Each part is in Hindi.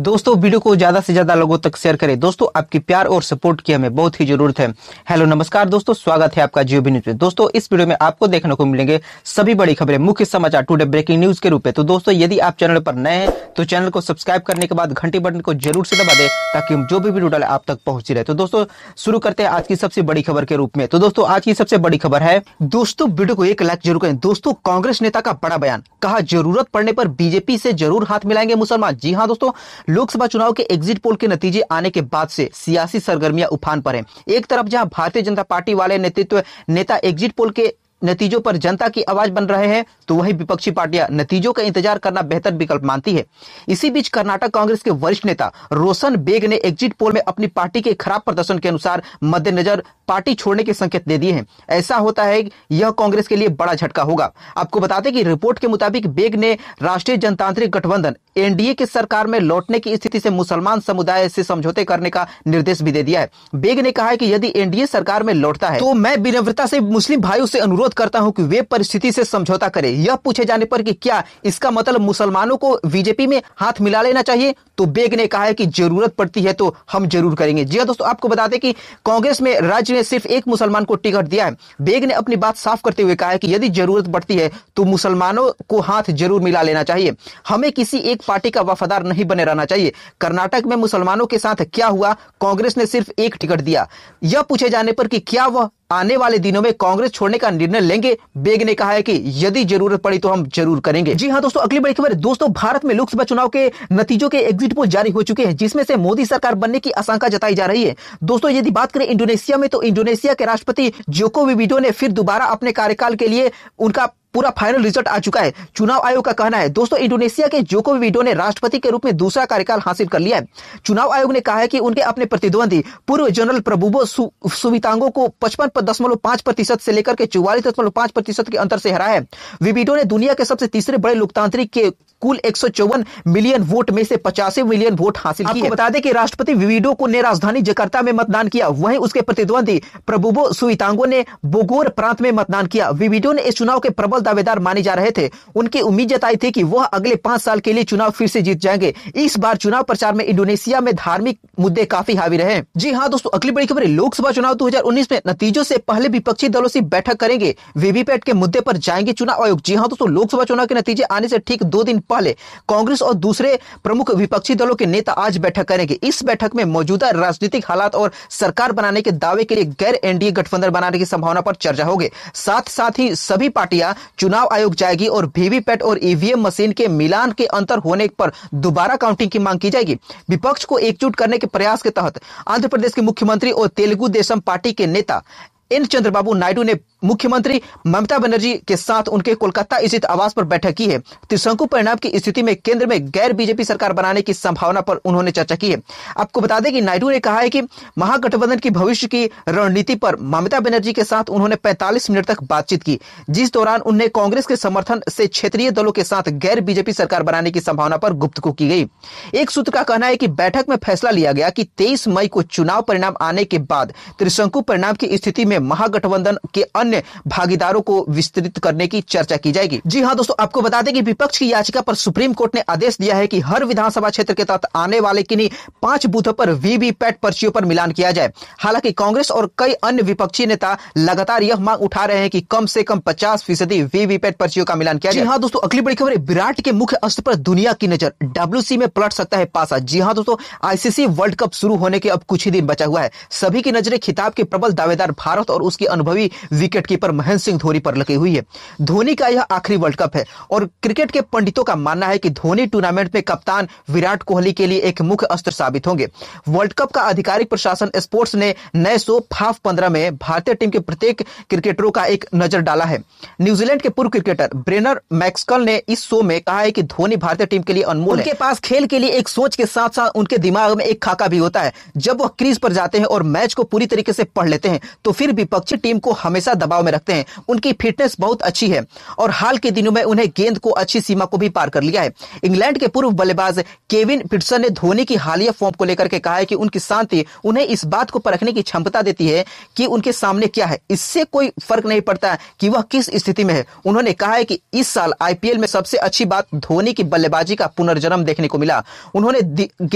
दोस्तों वीडियो को ज्यादा से ज्यादा लोगों तक शेयर करें दोस्तों आपकी प्यार और सपोर्ट की हमें बहुत ही जरूरत है हेलो नमस्कार दोस्तों स्वागत है आपका जियो भी न्यूज में दोस्तों इस वीडियो में आपको देखने को मिलेंगे सभी बड़ी खबरें मुख्य समाचार टुडे ब्रेकिंग न्यूज के रूप में तो दोस्तों यदि आप चैनल पर नए हैं तो चैनल को सब्सक्राइब करने के बाद घंटी बटन को जरूर से दबा दे ताकि हम जो भी वीडियो डाले आप तक पहुंची रहे तो दोस्तों शुरू करते हैं आज की सबसे बड़ी खबर के रूप में तो दोस्तों आज की सबसे बड़ी खबर है दोस्तों वीडियो को एक लाइक जरूर करें दोस्तों कांग्रेस नेता का बड़ा बयान कहा जरूरत पड़ने पर बीजेपी से जरूर हाथ मिलाएंगे मुसलमान जी हाँ दोस्तों लोकसभा चुनाव के एग्जिट पोल के नतीजे आने के बाद से सियासी सरगर्मियां उफान पर हैं एक तरफ जहां भारतीय जनता पार्टी वाले नेतृत्व नेता एग्जिट पोल के नतीजों पर जनता की आवाज बन रहे हैं तो वही विपक्षी पार्टियां नतीजों का इंतजार करना बेहतर विकल्प मानती है इसी बीच कर्नाटक कांग्रेस के वरिष्ठ नेता रोशन बेग ने एग्जिट पोल में अपनी पार्टी के खराब प्रदर्शन के अनुसार मद्देनजर पार्टी छोड़ने के संकेत दे दिए हैं ऐसा होता है यह कांग्रेस के लिए बड़ा झटका होगा आपको बताते कि रिपोर्ट के मुताबिक बेग ने राष्ट्रीय जनतांत्रिक गठबंधन एनडीए की सरकार में लौटने की स्थिति से मुसलमान समुदाय से समझौते करने का निर्देश भी दे दिया है बेग ने कहा है कि यदि एनडीए सरकार में लौटता है तो मैं विनम्रता से मुस्लिम भाइयों से अनुरोध अनुरोध करता हूं कि वे परिस्थिति से समझौता करें यह पूछे जाने पर कि क्या इसका मतलब मुसलमानों को बीजेपी में हाथ मिला लेना चाहिए तो बेग ने कहा है कि जरूरत पड़ती है तो हम जरूर करेंगे जी हाँ दोस्तों आपको बता दें कि कांग्रेस में राज्य ने सिर्फ एक मुसलमान को टिकट दिया है बेग ने अपनी बात साफ करते हुए कहा है कि यदि जरूरत पड़ती है तो मुसलमानों को हाथ जरूर मिला लेना चाहिए हमें किसी एक पार्टी का वफादार नहीं बने रहना चाहिए कर्नाटक में मुसलमानों के साथ क्या हुआ कांग्रेस ने सिर्फ एक टिकट दिया यह पूछे जाने पर कि क्या वह आने वाले दिनों में कांग्रेस छोड़ने का निर्णय लेंगे बेग ने कहा है कि यदि जरूरत पड़ी तो हम जरूर करेंगे जी हाँ दोस्तों अगली बड़ी खबर दोस्तों भारत में लोकसभा चुनाव के नतीजों के एग्जिट पोल जारी हो चुके हैं जिसमें से मोदी सरकार बनने की आशंका जताई जा रही है दोस्तों यदि बात करें इंडोनेशिया में तो इंडोनेशिया के राष्ट्रपति जोको विडो ने फिर दोबारा अपने कार्यकाल के लिए उनका पूरा फाइनल रिजल्ट आ चुका है चुनाव आयोग का कहना है दोस्तों इंडोनेशिया के जोको विडो ने राष्ट्रपति के रूप में दूसरा कार्यकाल हासिल कर लिया है चुनाव आयोग ने कहा है कि उनके अपने प्रतिद्वंदी पूर्व जनरल प्रभुबो सुवितांगो को पचपन दशमलव पांच प्रतिशत से लेकर के चौवालीस दशमलव पांच प्रतिशत के अंतर से हरा है विविडो ने दुनिया के सबसे तीसरे बड़े लोकतांत्रिक के कुल एक मिलियन वोट में से पचासी मिलियन वोट हासिल किए बता दें कि राष्ट्रपति विविडो को ने राजधानी जकार्ता में मतदान किया वहीं उसके प्रतिद्वंदी प्रभुबो सुवितांगो ने बोगोर प्रांत में मतदान किया विविडो ने इस चुनाव के प्रबल दावेदार माने जा रहे थे उनकी उम्मीद जताई थी कि वह अगले पांच साल के लिए चुनाव फिर से जीत जाएंगे इस बार चुनाव प्रचार में इंडोनेशिया में धार्मिक मुद्दे काफी हावी रहे जी हाँ दोस्तों अगली बड़ी खबर लोकसभा चुनाव दो में नतीजों ऐसी पहले विपक्षी दलों ऐसी बैठक करेंगे वीवीपैट के मुद्दे आरोप जाएंगे चुनाव आयोग जी हाँ दोस्तों लोकसभा चुनाव के नतीजे आने ऐसी ठीक दो दिन पहले कांग्रेस और दूसरे प्रमुख विपक्षी दलों के नेता आज बैठक करेंगे इस बैठक में मौजूदा राजनीतिक हालात और सरकार बनाने के दावे के लिए गैर एनडीए गठबंधन बनाने की संभावना पर चर्चा होगी साथ साथ ही सभी पार्टियां चुनाव आयोग जाएगी और वीवीपैट और ईवीएम मशीन के मिलान के अंतर होने पर दोबारा काउंटिंग की मांग की जाएगी विपक्ष को एकजुट करने के प्रयास के तहत आंध्र प्रदेश के मुख्यमंत्री और तेलुगु देशम पार्टी के नेता एन चंद्रबाबू नायडू ने मुख्यमंत्री ममता बनर्जी के साथ उनके कोलकाता स्थित आवास पर बैठक की है त्रिशंकु परिणाम की स्थिति में केंद्र में गैर बीजेपी सरकार बनाने की संभावना पर उन्होंने चर्चा की है आपको बता दें कि नायडू ने कहा है कि महागठबंधन की भविष्य की रणनीति पर ममता बनर्जी के साथ उन्होंने 45 मिनट तक बातचीत की जिस दौरान उन्हें कांग्रेस के समर्थन से क्षेत्रीय दलों के साथ गैर बीजेपी सरकार बनाने की संभावना पर को की गई एक सूत्र का कहना है कि बैठक में फैसला लिया गया कि तेईस मई को चुनाव परिणाम आने के बाद त्रिशंकु परिणाम की स्थिति में महागठबंधन के अन्य अन्य भागीदारों को विस्तृत करने की चर्चा की जाएगी जी हाँ दोस्तों आपको बता दें कि विपक्ष की याचिका पर सुप्रीम कोर्ट ने आदेश दिया है कि हर विधानसभा क्षेत्र के तहत आने वाले किन्हीं पांच बूथों पर वीवीपैट पर्चियों पर मिलान किया जाए हालांकि कांग्रेस और कई अन्य विपक्षी नेता लगातार यह मांग उठा रहे हैं कि कम से कम पचास फीसदी वीवीपैट पर्चियों का मिलान किया जी हाँ दोस्तों अगली बड़ी खबर विराट के मुख्य अस्त्र पर दुनिया की नजर डब्ल्यू में पलट सकता है पासा जी हाँ दोस्तों आईसीसी वर्ल्ड कप शुरू होने के अब कुछ ही दिन बचा हुआ है सभी की नजरें खिताब के प्रबल दावेदार भारत और उसके अनुभवी विकेट विकेटकीपर महेंद्र सिंह धोनी पर लगी हुई है धोनी का यह आखिरी वर्ल्ड कप है और क्रिकेट के पंडितों का मानना है कि धोनी टूर्नामेंट में कप्तान विराट कोहली के लिए एक मुख्य अस्त्र साबित होंगे वर्ल्ड कप का आधिकारिक प्रशासन स्पोर्ट्स ने नए शो फाफ पंद्रह में भारतीय टीम के प्रत्येक क्रिकेटरों का एक नजर डाला है न्यूजीलैंड के पूर्व क्रिकेटर ब्रेनर मैक्सकल ने इस शो में कहा है कि धोनी भारतीय टीम के लिए अनमोल उनके पास खेल के लिए एक सोच के साथ साथ उनके दिमाग में एक खाका भी होता है जब वह क्रीज पर जाते हैं और मैच को पूरी तरीके से पढ़ लेते हैं तो फिर विपक्षी टीम को हमेशा दबा दबाव में रखते हैं उनकी फिटनेस बहुत अच्छी है और हाल के दिनों में उन्हें गेंद को अच्छी सीमा को भी पार कर लिया है इंग्लैंड के पूर्व बल्लेबाज केविन पिटसन ने धोनी की हालिया फॉर्म को लेकर के कहा है कि उनकी शांति उन्हें इस बात को परखने की क्षमता देती है कि उनके सामने क्या है इससे कोई फर्क नहीं पड़ता कि वह किस स्थिति में है उन्होंने कहा है कि इस साल आईपीएल में सबसे अच्छी बात धोनी की बल्लेबाजी का पुनर्जन्म देखने को मिला उन्होंने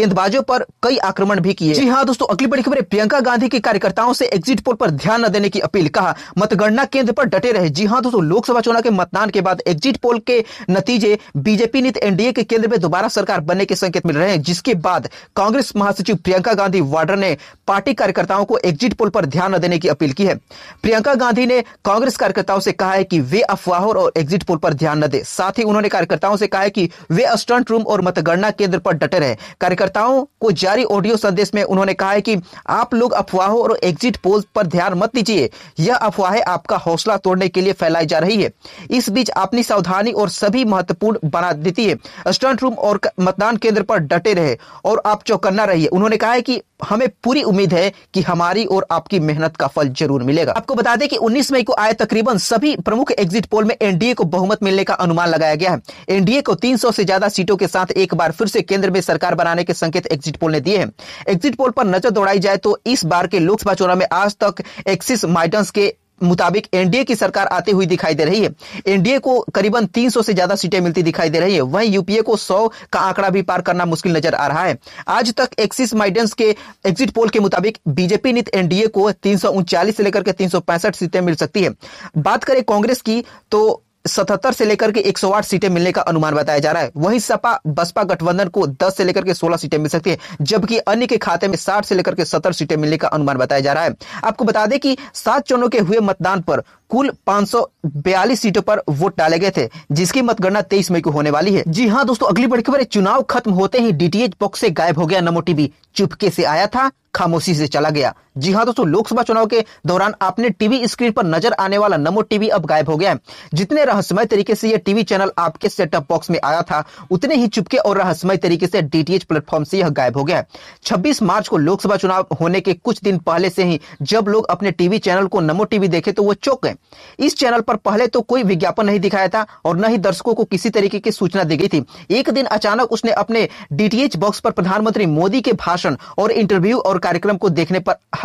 गेंदबाजों पर कई आक्रमण भी किए जी हाँ दोस्तों अगली बड़ी खबर प्रियंका गांधी के कार्यकर्ताओं से एग्जिट पोल पर ध्यान न देने की अपील कहा मत मतगणना केंद्र पर डटे रहे जी हाँ दोस्तों लोकसभा चुनाव के मतदान के बाद एग्जिट पोल के नतीजे बीजेपी नित एनडीए के केंद्र में दोबारा सरकार बनने के संकेत मिल रहे हैं जिसके बाद कांग्रेस महासचिव प्रियंका गांधी वाड्रा ने पार्टी कार्यकर्ताओं को एग्जिट पोल पर ध्यान न देने की अपील की है प्रियंका गांधी ने कांग्रेस कार्यकर्ताओं से कहा है कि वे अफवाहों और एग्जिट पोल पर ध्यान न दे साथ ही उन्होंने कार्यकर्ताओं से कहा है कि वे स्टंट रूम और मतगणना केंद्र पर डटे रहे कार्यकर्ताओं को जारी ऑडियो संदेश में उन्होंने कहा है कि आप लोग अफवाहों और एग्जिट पोल पर ध्यान मत दीजिए यह अफवाहें आपका हौसला तोड़ने के लिए फैलाई जा रही है इस बीच अपनी सावधानी और सभी महत्वपूर्ण बना देती है स्टंट रूम और मतदान केंद्र पर डटे रहे और आप चौकन्ना रहिए उन्होंने कहा है कि हमें पूरी उम्मीद है कि हमारी और आपकी मेहनत का फल जरूर मिलेगा आपको बता दें कि 19 मई को आए तकरीबन सभी प्रमुख एग्जिट पोल में एनडीए को बहुमत मिलने का अनुमान लगाया गया है एनडीए को 300 से ज्यादा सीटों के साथ एक बार फिर से केंद्र में सरकार बनाने के संकेत एग्जिट पोल ने दिए हैं एग्जिट पोल पर नजर दौड़ाई जाए तो इस बार के लोकसभा चुनाव में आज तक एक्सिस माइडन्स के मुताबिक एनडीए की सरकार आती हुई दिखाई दे रही है एनडीए को करीबन 300 से ज्यादा सीटें मिलती दिखाई दे रही है वहीं यूपीए को 100 का आंकड़ा भी पार करना मुश्किल नजर आ रहा है आज तक एक्सिस माइडेंस के एग्जिट पोल के मुताबिक बीजेपी ने एनडीए को तीन से लेकर के तीन सीटें मिल सकती है बात करें कांग्रेस की तो सतहत्तर से लेकर के 108 सीटें मिलने का अनुमान बताया जा रहा है वहीं सपा बसपा गठबंधन को 10 से लेकर के 16 सीटें मिल सकती है जबकि अन्य के खाते में 60 से लेकर के 70 सीटें मिलने का अनुमान बताया जा रहा है आपको बता दें कि सात चरणों के हुए मतदान पर कुल 542 सीटों पर वोट डाले गए थे जिसकी मतगणना 23 मई को होने वाली है जी हाँ दोस्तों अगली बड़ी खबर चुनाव खत्म होते ही डीटीएच बॉक्स से गायब हो गया नमो टीवी चुपके से आया था खामोशी से चला गया जी हाँ दोस्तों लोकसभा चुनाव के दौरान आपने टीवी स्क्रीन पर नजर आने वाला नमो टीवी अब गायब हो गया है जितने रहस्यमय तरीके से यह टीवी चैनल आपके सेटअप बॉक्स में आया था उतने ही चुपके और रहस्यमय तरीके से डीटीएच प्लेटफॉर्म से यह गायब हो गया है छब्बीस मार्च को लोकसभा चुनाव होने के कुछ दिन पहले से ही जब लोग अपने टीवी चैनल को नमो टीवी देखे तो वो चौक गए इस चैनल पर पहले तो कोई विज्ञापन नहीं दिखाया था और न ही दर्शकों को किसी तरीके की सूचना दी गई थी एक दिन अचानक उसने अपने डीटीएच बॉक्स पर प्रधानमंत्री मोदी के भाषण और इंटरव्यू और कार्यक्रम को देखने पर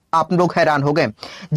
आप लोग हैरान हो गए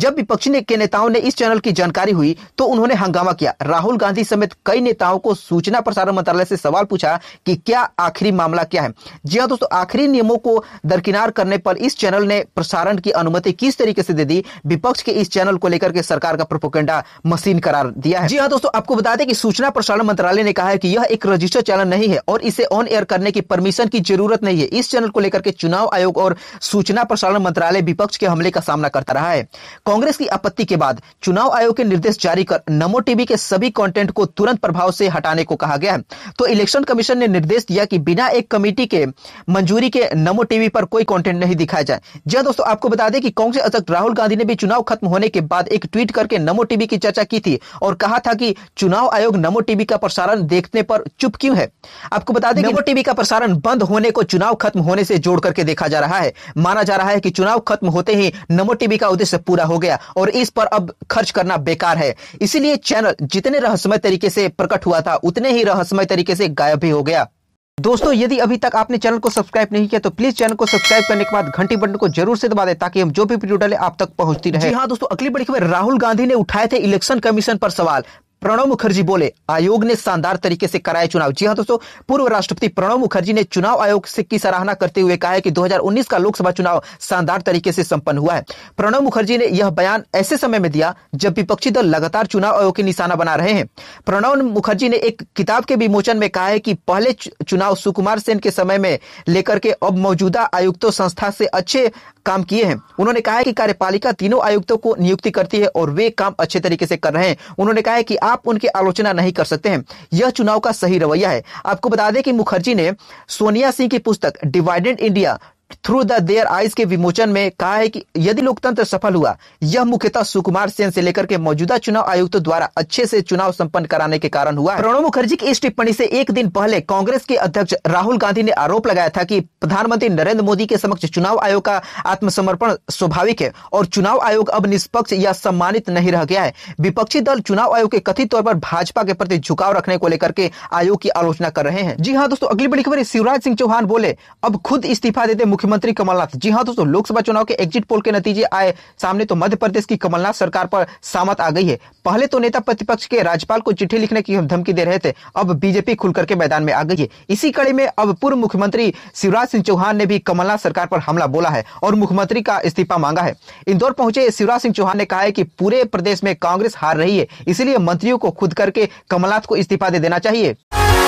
जब विपक्षी के नेताओं ने इस चैनल की जानकारी हुई तो उन्होंने हंगामा किया राहुल गांधी समेत कई नेताओं को सूचना प्रसारण मंत्रालय से सवाल पूछा कि क्या आखिरी मामला क्या है जी हाँ दोस्तों आखिरी नियमों को दरकिनार करने पर इस चैनल ने प्रसारण की अनुमति किस तरीके से दे दी विपक्ष के इस चैनल को लेकर के सरकार का प्रोपोकेंडा मशीन करार दिया है जी हाँ दोस्तों आपको बता दें कि सूचना प्रसारण मंत्रालय ने कहा है कि यह एक रजिस्टर चैनल नहीं है और इसे ऑन एयर करने की परमिशन की जरूरत नहीं है इस चैनल को लेकर के चुनाव आयोग और सूचना प्रसारण मंत्रालय विपक्ष के हमले हमले का सामना करता रहा है कांग्रेस की आपत्ति के बाद चुनाव आयोग के निर्देश जारी कर नमो टीवी के सभी कंटेंट को तुरंत प्रभाव से हटाने को कहा गया है तो इलेक्शन कमीशन ने निर्देश दिया कि बिना एक कमेटी के मंजूरी के नमो टीवी पर कोई कंटेंट नहीं दिखाया जाए जी हाँ दोस्तों आपको बता दें कि कांग्रेस अध्यक्ष राहुल गांधी ने भी चुनाव खत्म होने के बाद एक ट्वीट करके नमो टीवी की चर्चा की थी और कहा था कि चुनाव आयोग नमो टीवी का प्रसारण देखने पर चुप क्यों है आपको बता दें नमो टीवी का प्रसारण बंद होने को चुनाव खत्म होने से जोड़ करके देखा जा रहा है माना जा रहा है कि चुनाव खत्म होते ही नमो टीवी का उद्देश्य पूरा हो गया और इस पर अब खर्च करना बेकार है इसीलिए चैनल जितने रहस्यमय तरीके से प्रकट हुआ था उतने ही रहस्यमय तरीके से गायब भी हो गया दोस्तों यदि अभी तक आपने चैनल को सब्सक्राइब नहीं किया तो प्लीज चैनल को सब्सक्राइब करने के बाद घंटी बटन को जरूर से दबा दें ताकि हम जो भी वीडियो डाले आप तक पहुंचती रहे जी हाँ दोस्तों अगली बड़ी खबर राहुल गांधी ने उठाए थे इलेक्शन कमीशन पर सवाल प्रणब मुखर्जी बोले आयोग ने शानदार तरीके से कराए चुनाव जी हाँ दोस्तों पूर्व राष्ट्रपति प्रणब मुखर्जी ने चुनाव आयोग से की सराहना करते हुए कहा है कि 2019 का लोकसभा चुनाव शानदार तरीके से संपन्न हुआ है प्रणब मुखर्जी ने यह बयान ऐसे समय में दिया जब विपक्षी दल लगातार चुनाव आयोग के निशाना बना रहे हैं प्रणब मुखर्जी ने एक किताब के विमोचन में कहा है कि पहले चुनाव सुकुमार सेन के समय में लेकर के अब मौजूदा आयुक्तों संस्था से अच्छे काम किए हैं उन्होंने कहा है कि कार्यपालिका तीनों आयुक्तों को नियुक्ति करती है और वे काम अच्छे तरीके से कर रहे हैं उन्होंने कहा है कि आप उनकी आलोचना नहीं कर सकते हैं यह चुनाव का सही रवैया है आपको बता दें कि मुखर्जी ने सोनिया सिंह की पुस्तक divided India through the their eyes के विमोचन में कहा है कि यदि लोकतंत्र सफल हुआ यह मुख्यतः सुकुमार सेन से लेकर के मौजूदा चुनाव आयुक्त द्वारा अच्छे से चुनाव संपन्न कराने के कारण हुआ प्रणब मुखर्जी की इस टिप्पणी से एक दिन पहले कांग्रेस के अध्यक्ष राहुल गांधी ने आरोप लगाया था कि प्रधानमंत्री नरेंद्र मोदी के समक्ष चुनाव आयोग का आत्मसमर्पण स्वाभाविक है और चुनाव आयोग अब निष्पक्ष या सम्मानित नहीं रह गया है विपक्षी दल चुनाव आयोग के कथित तौर पर भाजपा के प्रति झुकाव रखने को लेकर के आयोग की आलोचना कर रहे हैं जी हाँ दोस्तों अगली बड़ी खबर शिवराज सिंह चौहान बोले अब खुद इस्तीफा देते मुख्य मुख्यमंत्री कमलनाथ जी हाँ दोस्तों लोकसभा चुनाव के एग्जिट पोल के नतीजे आए सामने तो मध्य प्रदेश की कमलनाथ सरकार पर सामत आ गई है पहले तो नेता प्रतिपक्ष के राज्यपाल को चिट्ठी लिखने की धमकी दे रहे थे अब बीजेपी खुल करके मैदान में आ गई है इसी कड़ी में अब पूर्व मुख्यमंत्री शिवराज सिंह चौहान ने भी कमलनाथ सरकार पर हमला बोला है और मुख्यमंत्री का इस्तीफा मांगा है इंदौर पहुंचे शिवराज सिंह चौहान ने कहा है कि पूरे प्रदेश में कांग्रेस हार रही है इसलिए मंत्रियों को खुद करके कमलनाथ को इस्तीफा दे देना चाहिए